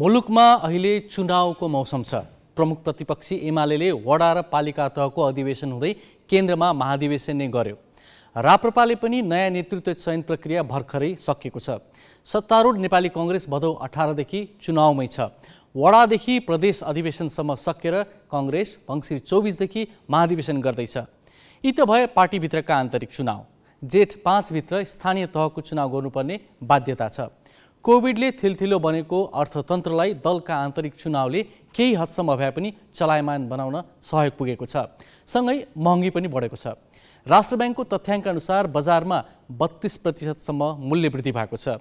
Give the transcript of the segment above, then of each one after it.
मुलुकमा अहिले चुनावको मौसम छ प्रमुख प्रतिपक्षी एमाले वडा र पालिका तहको अधिवेशन हुँदै केन्द्रमा महाधिवेशन नै गर्यो राप्रपाले पनि नयाँ नेतृत्व चयन प्रक्रिया भर्खरै सकिएको छ सत्तारूढ नेपाली कङ्ग्रेस भदौ अठारदेखि चुनावमै छ वडादेखि प्रदेश अधिवेशनसम्म सकेर कङ्ग्रेस भङ्सिर चौबिसदेखि महाधिवेशन गर्दैछ यी त भए पार्टीभित्रका आन्तरिक चुनाव जेठ पाँचभित्र स्थानीय तहको चुनाव गर्नुपर्ने बाध्यता छ कोभिडले थिलथिलो बनेको अर्थतन्त्रलाई दलका आन्तरिक चुनावले केही हदसम्म भए पनि चलायमान बनाउन सहयोग पुगेको छ सँगै महँगी पनि बढेको छ राष्ट्र ब्याङ्कको तथ्याङ्क अनुसार बजारमा बत्तिस प्रतिशतसम्म मूल्य वृद्धि भएको छ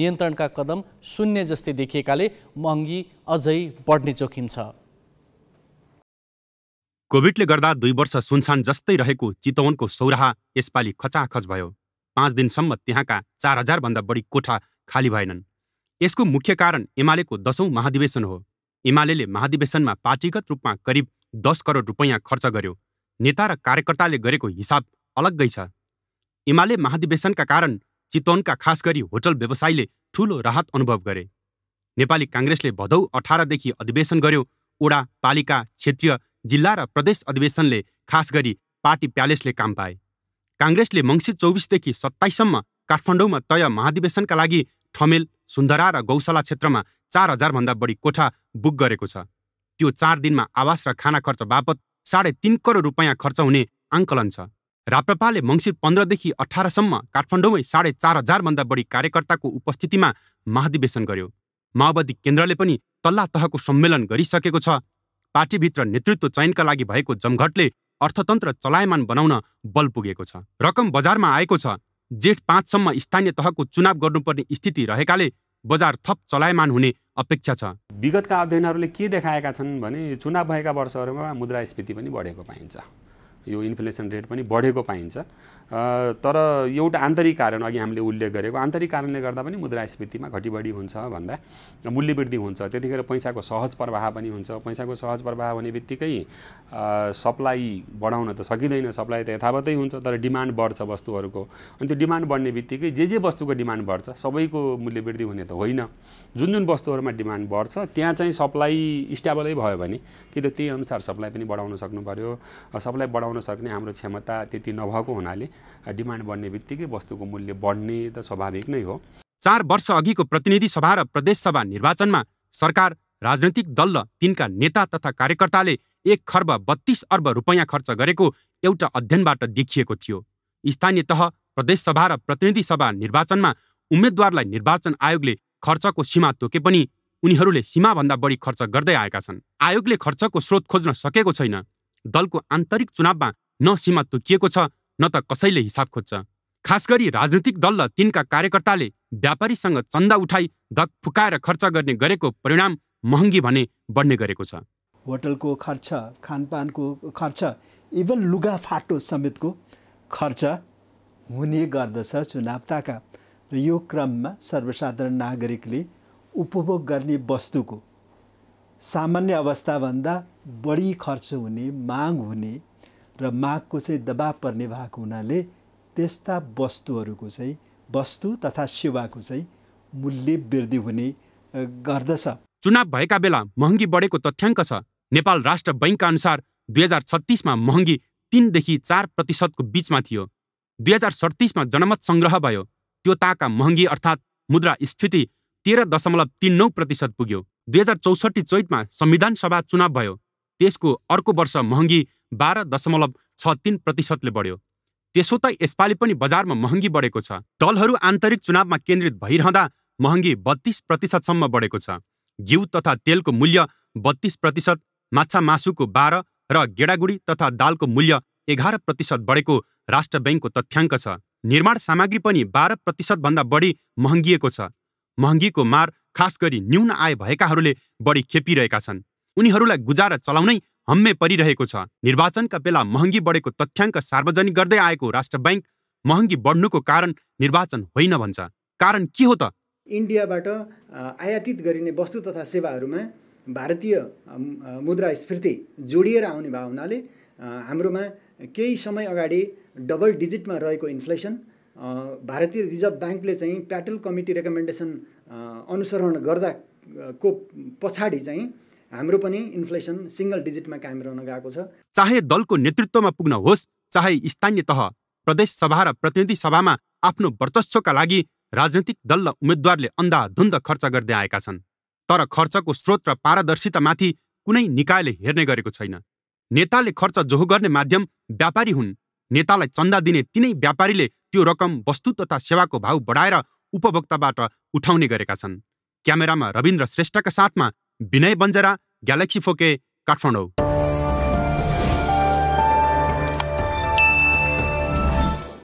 नियन्त्रणका कदम शून्य जस्तै देखिएकाले महँगी अझै बढ्ने जोखिम छ कोभिडले गर्दा दुई वर्ष सुनसान जस्तै रहेको चितवनको सौराहा यसपालि खचाखच भयो पाँच दिनसम्म त्यहाँका चार हजारभन्दा बढी कोठा खाली भएनन् यसको मुख्य कारण एमालेको दशौं महाधिवेशन हो एमाले महाधिवेशनमा पार्टीगत रूपमा करिब दस करोड रुपैयाँ खर्च गर्यो नेता र कार्यकर्ताले गरेको हिसाब अलग्गै छ एमाले महाधिवेशनका कारण चितवनका खास गरी होटल व्यवसायले ठूलो राहत अनुभव गरे नेपाली काङ्ग्रेसले भदौ अठारदेखि अधिवेशन गर्यो ओडा पालिका क्षेत्रीय जिल्ला र प्रदेश अधिवेशनले खास गरी पार्टी प्यालेसले काम पाए काङ्ग्रेसले मङ्सिर चौबिसदेखि सत्ताइससम्म काठमाडौँमा तय महाधिवेशनका लागि ठमेल सुन्दरा र गौशाला क्षेत्रमा चार हजारभन्दा बढी कोठा बुक गरेको छ त्यो चार दिनमा आवास र खाना खर्च बापत साढे तिन करोड रुपियाँ खर्च हुने आङ्कलन छ राप्रपाले मङ्सिर पन्ध्रदेखि अठारसम्म काठमाडौँमै साढे चार हजारभन्दा बढी कार्यकर्ताको उपस्थितिमा महाधिवेशन गर्यो माओवादी केन्द्रले पनि तल्ला तहको सम्मेलन गरिसकेको छ पार्टीभित्र नेतृत्व चयनका लागि भएको जमघटले अर्थतन्त्र चलायमान बनाउन बल पुगेको छ रकम बजारमा आएको छ जेठ पाँचसम्म स्थानीय तहको चुनाव गर्नुपर्ने स्थिति रहेकाले बजार थप चलायमान हुने अपेक्षा छ विगतका अध्ययनहरूले के देखाएका छन् भने चुनाव भएका वर्षहरूमा मुद्रास्फीति पनि बढेको पाइन्छ यो इन्फ्लेसन रेट पनि बढेको पाइन्छ तर एउटा आन्तरिक कारण अघि हामीले उल्लेख गरेको आन्तरिक कारणले गर्दा पनि मुद्रास्फीतिमा घटिबढी हुन्छ भन्दा मूल्य वृद्धि हुन्छ त्यतिखेर पैसाको सहज प्रवाह पनि हुन्छ पैसाको सहज प्रवाह हुने बित्तिकै सप्लाई बढाउन त सकिँदैन सप्लाई त यथावतै हुन्छ तर डिमान्ड बढ्छ वस्तुहरूको अनि त्यो डिमान्ड बढ्ने बित्तिकै जे जे वस्तुको डिमान्ड बढ्छ सबैको मूल्य वृद्धि हुने त होइन जुन जुन वस्तुहरूमा डिमान्ड बढ्छ त्यहाँ चाहिँ सप्लाई स्टेबलै भयो भने कि त त्यही अनुसार सप्लाई पनि बढाउन सक्नु पऱ्यो सप्लाई बढाउन उठाउन सक्ने हाम्रो क्षमता त्यति नभएको हुनाले डिमान्ड बढ्ने बित्तिकै वस्तुको मूल्य बढ्ने त स्वाभाविक नै हो चार वर्ष अघिको प्रतिनिधि सभा र प्रदेश सभा निर्वाचनमा सरकार राजनैतिक दल र तिनका नेता तथा कार्यकर्ताले एक खर्ब बत्तीस अर्ब रुपैयाँ खर्च गरेको एउटा अध्ययनबाट देखिएको थियो स्थानीय तह प्रदेश सभा र प्रतिनिधि सभा निर्वाचनमा उम्मेद्वारलाई निर्वाचन आयोगले खर्चको सीमा तोके पनि उनीहरूले सीमाभन्दा बढी खर्च गर्दै आएका छन् आयोगले खर्चको स्रोत खोज्न सकेको छैन दलको आन्तरिक चुनावमा न सीमा तोकिएको छ न त कसैले हिसाब खोज्छ खास गरी राजनीतिक दल र तिनका कार्यकर्ताले व्यापारीसँग चन्दा उठाई धक फुकाएर खर्च गर्ने गरेको परिणाम महँगी भने बढ्ने गरेको छ होटलको खर्च खानपानको खर्च इभन लुगाफाटो समेतको खर्च हुने गर्दछ चुनावताका र यो क्रममा सर्वसाधारण नागरिकले उपभोग गर्ने वस्तुको सामान्य अवस्थाभन्दा बढी खर्च हुने माग हुने र मागको चाहिँ दबाब पर्ने भएको हुनाले त्यस्ता वस्तुहरूको चाहिँ वस्तु तथा सेवाको चाहिँ मूल्य वृद्धि हुने गर्दछ चुनाव भएका बेला महँगी बढेको तथ्याङ्क छ नेपाल राष्ट्र बैङ्कका अनुसार दुई हजार छत्तिसमा महँगी तिनदेखि चार प्रतिशतको बिचमा थियो दुई हजार सडतिसमा जनमत सङ्ग्रह भयो त्यो ताका महँगी अर्थात् मुद्रा स्फीति तेह्र दशमलव तिन नौ प्रतिशत पुग्यो दुई हजार चौसठी चैतमा संविधान सभा चुनाव भयो त्यसको अर्को वर्ष महँगी बाह्र दशमलव छ तिन प्रतिशतले बढ्यो त्यसो त यसपालि पनि बजारमा महँगी बढेको छ दलहरू आन्तरिक चुनावमा केन्द्रित भइरहँदा महँगी बत्तिस प्रतिशतसम्म बढेको छ घिउ तथा तेलको मूल्य बत्तिस प्रतिशत माछा मासुको बाह्र र गेडागुडी तथा दालको मूल्य एघार प्रतिशत बढेको राष्ट्र ब्याङ्कको तथ्याङ्क छ निर्माण सामग्री पनि बाह्र प्रतिशतभन्दा बढी महँगिएको छ महँगीको मार खास गरी न्यून आय भएकाहरूले बढी खेपिरहेका छन् उनीहरूलाई गुजारा चलाउनै हम्मे परिरहेको छ निर्वाचनका बेला महँगी बढेको तथ्याङ्क सार्वजनिक गर्दै आएको राष्ट्र ब्याङ्क महँगी बढ्नुको कारण निर्वाचन होइन भन्छ कारण के हो त इन्डियाबाट आयातित गरिने वस्तु तथा सेवाहरूमा भारतीय मुद्रास्फीति जोडिएर आउने भावनाले हाम्रोमा केही समय अगाडि डबल डिजिटमा रहेको इन्फ्लेसन भारतीय रिजर्भ ब्याङ्कले चाहिँ प्याटल कमिटी रेकमेन्डेसन अनुसरण गर्दा को पछाडि चाहिँ हाम्रो पनि इन्फ्लेसन सिङ्गल डिजिटमा कायम रहन गएको छ चाहे दलको नेतृत्वमा पुग्न होस् चाहे स्थानीय तह प्रदेश सभा र प्रतिनिधि सभामा आफ्नो वर्चस्वका लागि राजनैतिक दल र उम्मेद्वारले अन्धाधुन्द खर्च गर्दै आएका छन् तर खर्चको स्रोत र पारदर्शितामाथि कुनै निकायले हेर्ने गरेको छैन नेताले खर्च जोहो गर्ने माध्यम व्यापारी हुन् नेतालाई चन्दा दिने तिनै व्यापारीले त्यो रकम वस्तु तथा सेवाको भाव बढाएर उपभोक्ताबाट उठाउने गरेका छन् क्यामेरामा रविन्द्र श्रेष्ठका साथमा विनय बन्जरा ग्यालेक्सी फोके काठमाडौँ